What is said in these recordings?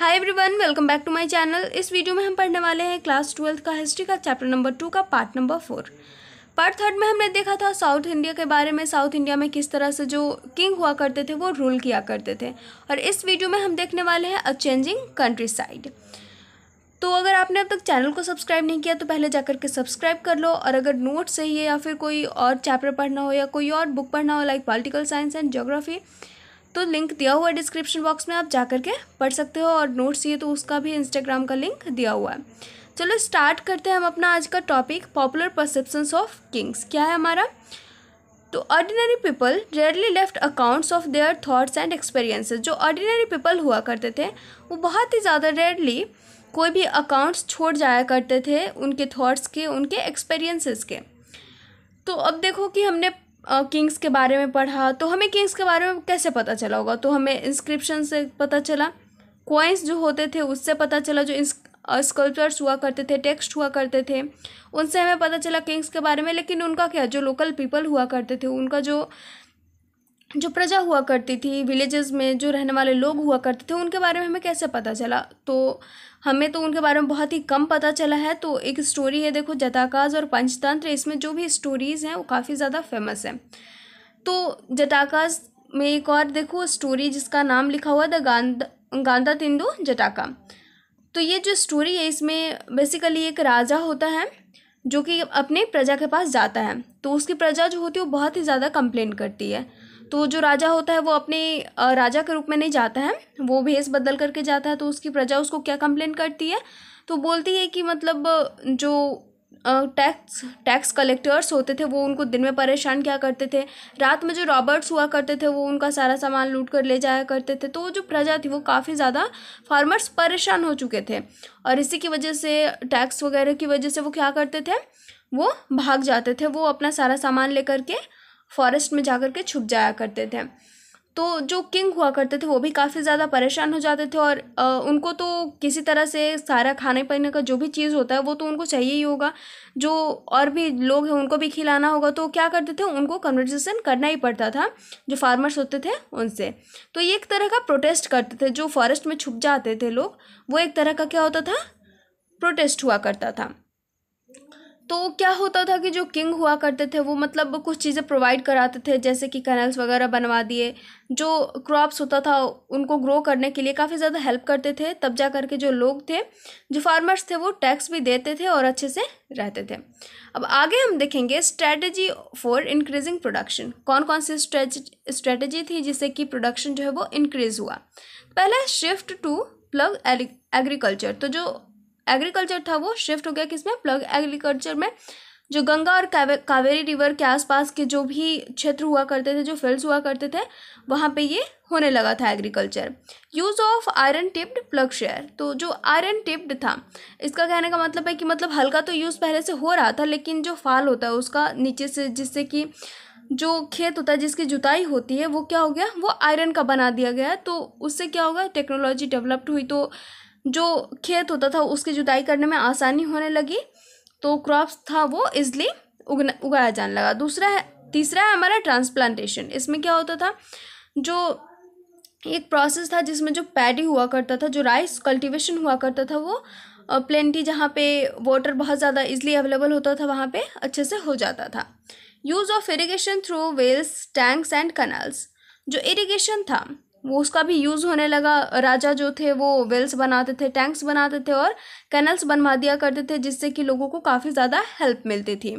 hi everyone welcome back to my channel इस video में हम पढ़ने वाले हैं क्लास ट्वेल्थ का हिस्ट्री का चैप्टर नंबर टू का part number four part third में हमने देखा था साउथ इंडिया के बारे में साउथ इंडिया में किस तरह से जो किंग हुआ करते थे वो रूल किया करते थे और इस वीडियो में हम देखने वाले हैं अ चेंजिंग कंट्री साइड तो अगर आपने अब तक चैनल को सब्सक्राइब नहीं किया तो पहले जाकर के सब्सक्राइब कर लो और अगर नोट्स चाहिए या फिर कोई और चैप्टर पढ़ना हो या कोई और बुक पढ़ना हो like political science and geography तो लिंक दिया हुआ है डिस्क्रिप्शन बॉक्स में आप जा करके पढ़ सकते हो और नोट्स ये तो उसका भी इंस्टाग्राम का लिंक दिया हुआ है चलो स्टार्ट करते हैं हम अपना आज का topic popular perceptions of kings क्या है हमारा तो ordinary people rarely left accounts of their thoughts and experiences जो ऑर्डिनरी पीपल हुआ करते थे वो बहुत ही ज़्यादा रेयरली कोई भी अकाउंट्स छोड़ जाया करते थे उनके थाट्स के उनके एक्सपीरियंसेस के तो अब देखो कि हमने किंग्स के बारे में पढ़ा तो हमें किंग्स के बारे में कैसे पता चला होगा तो हमें इंस्क्रिप्शन से पता चला क्वाइंस जो होते थे उससे पता चला जो स्कल्पचर्स हुआ करते थे टेक्स्ट हुआ करते थे उनसे हमें पता चला किंग्स के बारे में लेकिन उनका क्या जो लोकल पीपल हुआ करते थे उनका जो जो प्रजा हुआ करती थी विलेजेस में जो रहने वाले लोग हुआ करते थे उनके बारे में हमें कैसे पता चला तो हमें तो उनके बारे में बहुत ही कम पता चला है तो एक स्टोरी है देखो जटाकाज और पंचतंत्र इसमें जो भी स्टोरीज़ हैं वो काफ़ी ज़्यादा फेमस हैं तो जटाकाज में एक और देखो स्टोरी जिसका नाम लिखा हुआ द गांद गांधा तिंदु जटाका तो ये जो स्टोरी है इसमें बेसिकली एक राजा होता है जो कि अपने प्रजा के पास जाता है तो उसकी प्रजा जो होती है वो बहुत ही ज़्यादा कंप्लेन करती है तो जो राजा होता है वो अपने राजा के रूप में नहीं जाता है वो भेस बदल करके जाता है तो उसकी प्रजा उसको क्या कंप्लेन करती है तो बोलती है कि मतलब जो टैक्स टैक्स कलेक्टर्स होते थे वो उनको दिन में परेशान क्या करते थे रात में जो रॉबर्ट्स हुआ करते थे वो उनका सारा सामान लूट कर ले जाया करते थे तो जो प्रजा थी वो काफ़ी ज़्यादा फार्मर्स परेशान हो चुके थे और इसी की वजह से टैक्स वगैरह की वजह से वो क्या करते थे वो भाग जाते थे वो अपना सारा सामान ले करके फॉरेस्ट में जा कर के छुप जाया करते थे तो जो किंग हुआ करते थे वो भी काफ़ी ज़्यादा परेशान हो जाते थे और आ, उनको तो किसी तरह से सारा खाने पीने का जो भी चीज़ होता है वो तो उनको चाहिए ही होगा जो और भी लोग हैं उनको भी खिलाना होगा तो क्या करते थे उनको कन्वर्जेशन करना ही पड़ता था जो फार्मर्स होते थे उनसे तो ये एक तरह का प्रोटेस्ट करते थे जो फॉरेस्ट में छुप जाते थे लोग वो एक तरह का क्या होता था प्रोटेस्ट हुआ करता था तो क्या होता था कि जो किंग हुआ करते थे वो मतलब कुछ चीज़ें प्रोवाइड कराते थे जैसे कि कैनल्स वगैरह बनवा दिए जो क्रॉप्स होता था उनको ग्रो करने के लिए काफ़ी ज़्यादा हेल्प करते थे तब जा करके जो लोग थे जो फार्मर्स थे वो टैक्स भी देते थे और अच्छे से रहते थे अब आगे हम देखेंगे स्ट्रेटजी फॉर इंक्रीजिंग प्रोडक्शन कौन कौन सी स्ट्रेटजी थी जिससे कि प्रोडक्शन जो है वो इंक्रीज़ हुआ पहला शिफ्ट टू प्लग एग्रीकल्चर तो जो एग्रीकल्चर था वो शिफ्ट हो गया किसमें प्लग एग्रीकल्चर में जो गंगा और कावे, कावेरी रिवर के आसपास के जो भी क्षेत्र हुआ करते थे जो फील्ड्स हुआ करते थे वहाँ पे ये होने लगा था agriculture use of iron tipped plough share तो जो आयरन टिप्ड था इसका कहने का मतलब है कि मतलब हल्का तो यूज़ पहले से हो रहा था लेकिन जो फाल होता है उसका नीचे से जिससे कि जो खेत होता है जिसकी जुताई होती है वो क्या हो गया वो आयरन का बना दिया गया तो उससे क्या होगा टेक्नोलॉजी डेवलप्ड हुई तो जो खेत होता था उसकी जुताई करने में आसानी होने लगी तो क्रॉप्स था वो इजली उगना उगाया जाने लगा दूसरा है तीसरा है हमारा ट्रांसप्लांटेशन इसमें क्या होता था जो एक प्रोसेस था जिसमें जो पैडी हुआ करता था जो राइस कल्टीवेशन हुआ करता था वो प्लेंटी जहाँ पे वाटर बहुत ज़्यादा इजली अवेलेबल होता था वहाँ पे अच्छे से हो जाता था use of irrigation through wells tanks and canals जो इरिगेशन था वो उसका भी यूज़ होने लगा राजा जो थे वो वेल्स बनाते थे टैंक्स बनाते थे और कैनल्स बनवा दिया करते थे जिससे कि लोगों को काफ़ी ज़्यादा हेल्प मिलती थी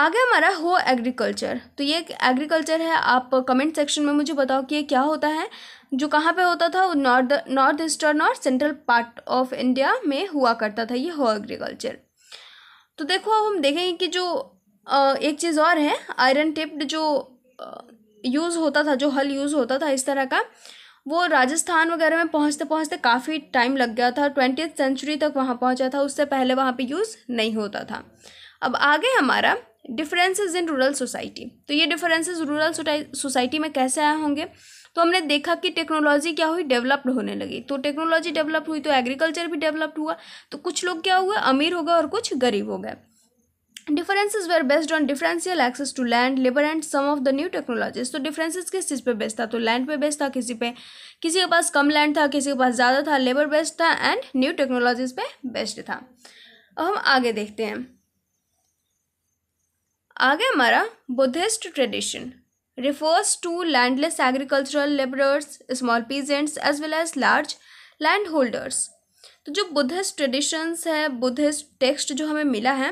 आगे हमारा हो एग्रीकल्चर तो ये एग्रीकल्चर है आप कमेंट सेक्शन में मुझे बताओ कि ये क्या होता है जो कहाँ पे होता था वो नॉर्थ नॉर्थ ईस्टर्न और सेंट्रल पार्ट ऑफ इंडिया में हुआ करता था ये हो एग्रीकल्चर तो देखो अब हम देखेंगे कि जो एक चीज़ और है आयरन टिप्ड जो यूज़ होता था जो हल यूज़ होता था इस तरह का वो राजस्थान वगैरह में पहुंचते पहुंचते काफ़ी टाइम लग गया था ट्वेंटी सेंचुरी तक वहाँ पहुँचा था उससे पहले वहाँ पर यूज़ नहीं होता था अब आगे हमारा डिफरेंसेज इन रूरल सोसाइटी तो ये डिफरेंसेज रूरल सोसाइटी में कैसे आए होंगे तो हमने देखा कि टेक्नोलॉजी क्या हुई डेवलप्ड होने लगी तो टेक्नोलॉजी डेवलप हुई तो एग्रीकल्चर भी डेवलप्ड हुआ तो कुछ लोग क्या हुआ अमीर हो गए और कुछ गरीब हो गए differences were based on differential access to land labour and some of the new technologies तो डिफरेंसेस किस चीज़ पे बेस्ट था तो लैंड पे बेस्ट था किसी पे किसी के पास कम लैंड था किसी के पास ज़्यादा था लेबर बेस्ट था एंड न्यू टेक्नोलॉजीज पे बेस्ट था अब हम आगे देखते हैं आगे हमारा Buddhist tradition refers to landless agricultural labourers small peasants as well as large land holders तो जो बुद्धिस्ट ट्रेडिशंस है बुद्धिस्ट टेक्स्ट जो हमें मिला है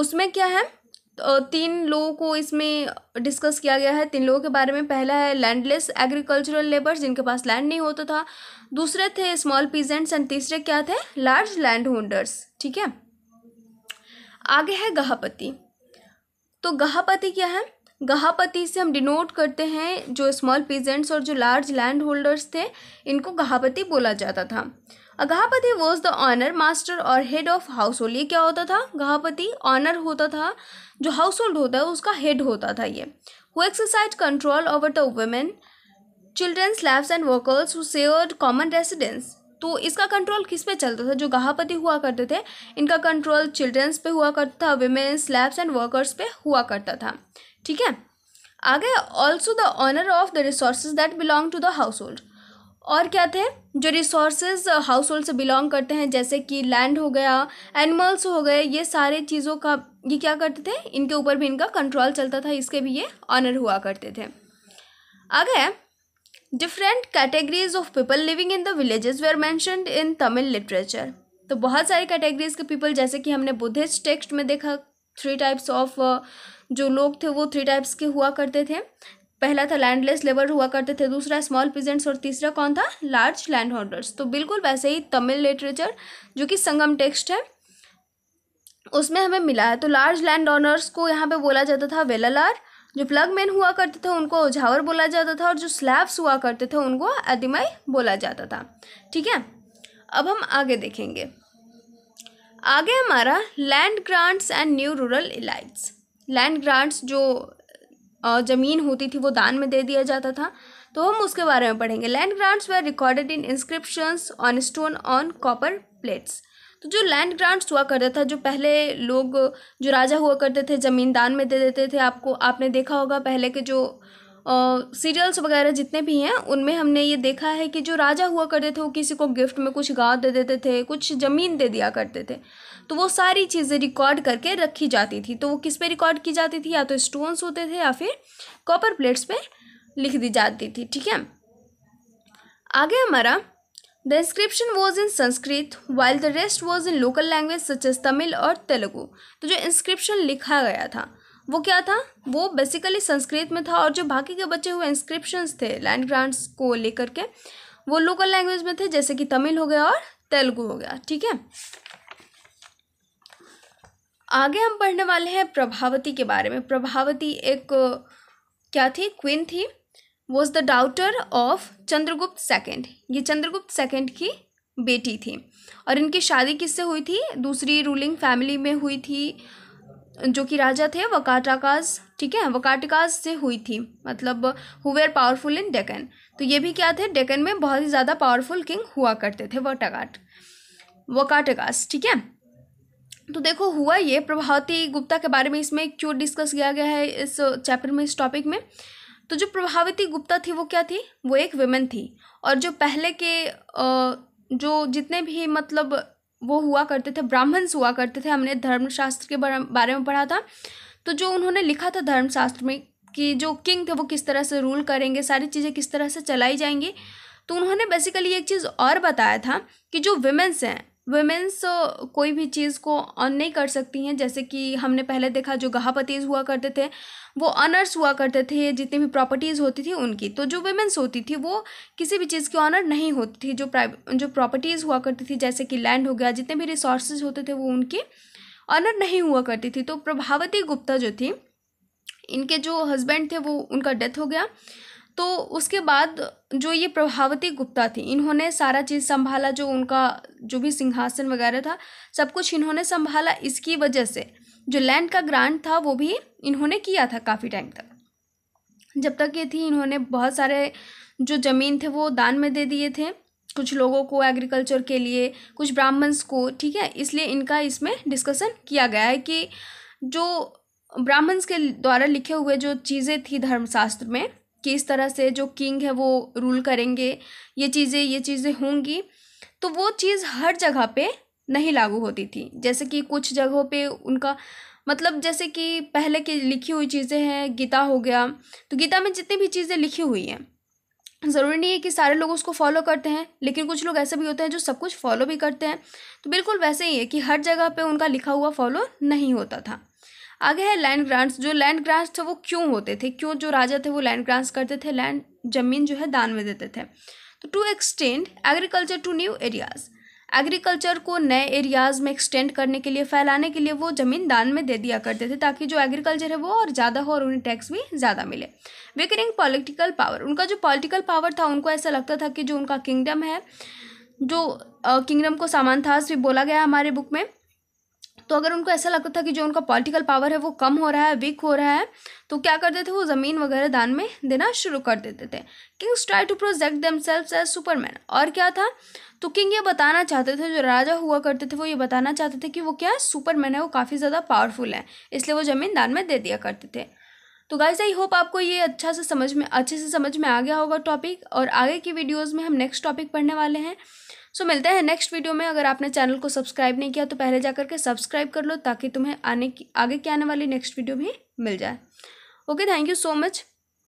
उसमें क्या है तीन लोगों को इसमें डिस्कस किया गया है तीन लोगों के बारे में पहला है लैंडलेस एग्रीकल्चरल लेबर्स जिनके पास लैंड नहीं होता था दूसरे थे स्मॉल पीजेंट्स एंड तीसरे क्या थे लार्ज लैंड होल्डर्स ठीक है आगे है गहापति तो गहापति क्या है गहापति से हम डिनोट करते हैं जो स्मॉल पीजेंट्स और जो लार्ज लैंड होल्डर्स थे इनको गहापति बोला जाता था अगहापति वॉज द ऑनर मास्टर और हेड ऑफ हाउस होल्ड ये क्या होता था गहापति ऑनर होता था जो हाउस होल्ड होता है उसका हेड होता था ये who exercise control over the women childrens labs and workers who shared common residence तो इसका कंट्रोल किस पे चलता था जो गहापति हुआ करते थे इनका कंट्रोल चिल्ड्रंस पे हुआ करता था वेमेन्स लैब्स एंड वर्कर्स पे हुआ करता था ठीक है आगे also the owner of the resource that belong to the household और क्या थे जो रिसोर्स हाउस होल्ड से बिलोंग करते हैं जैसे कि लैंड हो गया एनिमल्स हो गए ये सारे चीज़ों का ये क्या करते थे इनके ऊपर भी इनका कंट्रोल चलता था इसके भी ये ऑनर हुआ करते थे आगे different categories of people living in the villages they are mentioned in Tamil literature तो बहुत सारी कैटेगरीज के पीपल जैसे कि हमने बुद्धिस्ट टेक्स्ट में देखा थ्री टाइप्स ऑफ जो लोग थे वो थ्री टाइप्स के हुआ करते थे पहला था लैंडलेस लेबर हुआ करते थे दूसरा स्मॉल पीजेंट्स और तीसरा कौन था लार्ज लैंड होल्डर्स तो बिल्कुल वैसे ही तमिल लिटरेचर जो कि संगम टेक्स्ट है उसमें हमें मिला है तो लार्ज लैंड ऑनर्स को यहाँ पे बोला जाता था वेलालार जो प्लग मैन हुआ करते थे उनको ओझावर बोला जाता था और जो स्लैब्स हुआ करते थे उनको अदिमाई बोला जाता था ठीक है अब हम आगे देखेंगे आगे हमारा land grants and new rural elites land grants जो ज़मीन होती थी वो दान में दे दिया जाता था तो हम उसके बारे में पढ़ेंगे land grants were recorded in inscriptions on stone on copper plates तो जो लैंड ग्रांट्स हुआ करता था जो पहले लोग जो राजा हुआ करते थे ज़मीन दान में दे देते थे आपको आपने देखा होगा पहले के जो सीरियल्स वगैरह जितने भी हैं उनमें हमने ये देखा है कि जो राजा हुआ करते थे वो किसी को गिफ्ट में कुछ गाँव दे देते थे कुछ ज़मीन दे दिया करते थे तो वो सारी चीज़ें रिकॉर्ड करके रखी जाती थी तो वो किस पे रिकॉर्ड की जाती थी या तो स्टोन्स होते थे या फिर कॉपर प्लेट्स पे लिख दी जाती थी ठीक है आगे हमारा the inscription was in Sanskrit while the rest was in local language such as Tamil और तेलुगु तो जो इंस्क्रिप्शन लिखा गया था वो क्या था वो बेसिकली संस्कृत में था और जो बाकी के बचे हुए इंस्क्रिप्शंस थे लैंड ग्रांट्स को लेकर के वो लोकल लैंग्वेज में थे जैसे कि तमिल हो गया और तेलुगु हो गया ठीक है आगे हम पढ़ने वाले हैं प्रभावती के बारे में प्रभावती एक क्या थी क्वीन थी was the daughter of Chandragupta second ये चंद्रगुप्त सेकेंड की बेटी थी और इनकी शादी किससे हुई थी दूसरी रूलिंग फैमिली में हुई थी जो कि राजा थे वकाटाकाज ठीक है वकाटिकाज से हुई थी मतलब who were powerful in Deccan तो ये भी क्या थे डेकन में बहुत ही ज़्यादा पावरफुल किंग हुआ करते थे वटाकाट वकाटकास ठीक है तो देखो हुआ ये प्रभावती गुप्ता के बारे में इसमें क्यों डिस्कस किया गया है इस चैप्टर में इस टॉपिक में तो जो प्रभावती गुप्ता थी वो क्या थी वो एक वेमन थी और जो पहले के जो जितने भी मतलब वो हुआ करते थे ब्राह्मण्स हुआ करते थे हमने धर्मशास्त्र के बारे में पढ़ा था तो जो उन्होंने लिखा था धर्मशास्त्र में कि जो किंग थे वो किस तरह से रूल करेंगे सारी चीज़ें किस तरह से चलाई जाएंगी तो उन्होंने बेसिकली एक चीज़ और बताया था कि जो विमेंस हैं वुमेंस कोई भी चीज़ को ऑन नहीं कर सकती हैं जैसे कि हमने पहले देखा जो गहापतीज हुआ करते थे वो अनर्स हुआ करते थे जितनी भी प्रॉपर्टीज़ होती थी उनकी तो जो वुमेंस होती थी वो किसी भी चीज़ की ऑनर नहीं होती थी जो जो प्रॉपर्टीज़ हुआ करती थी जैसे कि लैंड हो गया जितने भी रिसोर्सेज होते थे वो उनकी ऑनर नहीं हुआ करती थी तो प्रभावती गुप्ता जो थी इनके जो हस्बैंड थे वो उनका डेथ हो गया तो उसके बाद जो ये प्रभावती गुप्ता थी इन्होंने सारा चीज़ संभाला जो उनका जो भी सिंहासन वगैरह था सब कुछ इन्होंने संभाला इसकी वजह से जो लैंड का ग्रांट था वो भी इन्होंने किया था काफ़ी टाइम तक जब तक ये थी इन्होंने बहुत सारे जो ज़मीन थे वो दान में दे दिए थे कुछ लोगों को एग्रीकल्चर के लिए कुछ ब्राह्मण्स को ठीक है इसलिए इनका इसमें डिस्कशन किया गया है कि जो ब्राह्मण्स के द्वारा लिखे हुए जो चीज़ें थी धर्मशास्त्र में किस तरह से जो किंग है वो रूल करेंगे ये चीज़ें ये चीज़ें होंगी तो वो चीज़ हर जगह पे नहीं लागू होती थी जैसे कि कुछ जगहों पे उनका मतलब जैसे कि पहले की लिखी हुई चीज़ें हैं गीता हो गया तो गीता में जितनी भी चीज़ें लिखी हुई हैं ज़रूरी नहीं है कि सारे लोग उसको फॉलो करते हैं लेकिन कुछ लोग ऐसे भी होते हैं जो सब कुछ फॉलो भी करते हैं तो बिल्कुल वैसे ही है कि हर जगह पे उनका लिखा हुआ फॉलो नहीं होता था आगे है लैंड ग्रांट्स जो लैंड ग्रांट्स थे वो क्यों होते थे क्यों जो राजा थे वो लैंड ग्रांट्स करते थे लैंड जमीन जो है दान में देते थे तो to extend agriculture to new areas agriculture को नए एरियाज़ में एक्सटेंड करने के लिए फैलाने के लिए वो ज़मीन दान में दे दिया करते थे ताकि जो एग्रीकल्चर है वो और ज़्यादा हो और उन्हें टैक्स भी ज़्यादा मिले वेकरिंग पॉलिटिकल पावर उनका जो पॉलिटिकल पावर था उनको ऐसा लगता था कि जो उनका किंगडम है जो किंगडम को सामान था भी बोला गया हमारे बुक में तो अगर उनको ऐसा लगता था कि जो उनका पॉलिटिकल पावर है वो कम हो रहा है वीक हो रहा है तो क्या करते थे वो ज़मीन वगैरह दान में देना शुरू कर देते थे kings try to project them self as superman और क्या था तो किंग ये बताना चाहते थे जो राजा हुआ करते थे वो ये बताना चाहते थे कि वो क्या है सुपरमैन है वो काफ़ी ज़्यादा पावरफुल है इसलिए वो ज़मीन दान में दे दिया करते थे तो गाइस आई होप आपको ये अच्छा से समझ में अच्छे से समझ में आ गया होगा टॉपिक और आगे की वीडियोज़ में हम नेक्स्ट टॉपिक पढ़ने वाले हैं सो मिलते हैं नेक्स्ट वीडियो में अगर आपने चैनल को सब्सक्राइब नहीं किया तो पहले जा करके सब्सक्राइब कर लो ताकि तुम्हें आने की आगे की आने वाली नेक्स्ट वीडियो भी मिल जाए okay thank you so much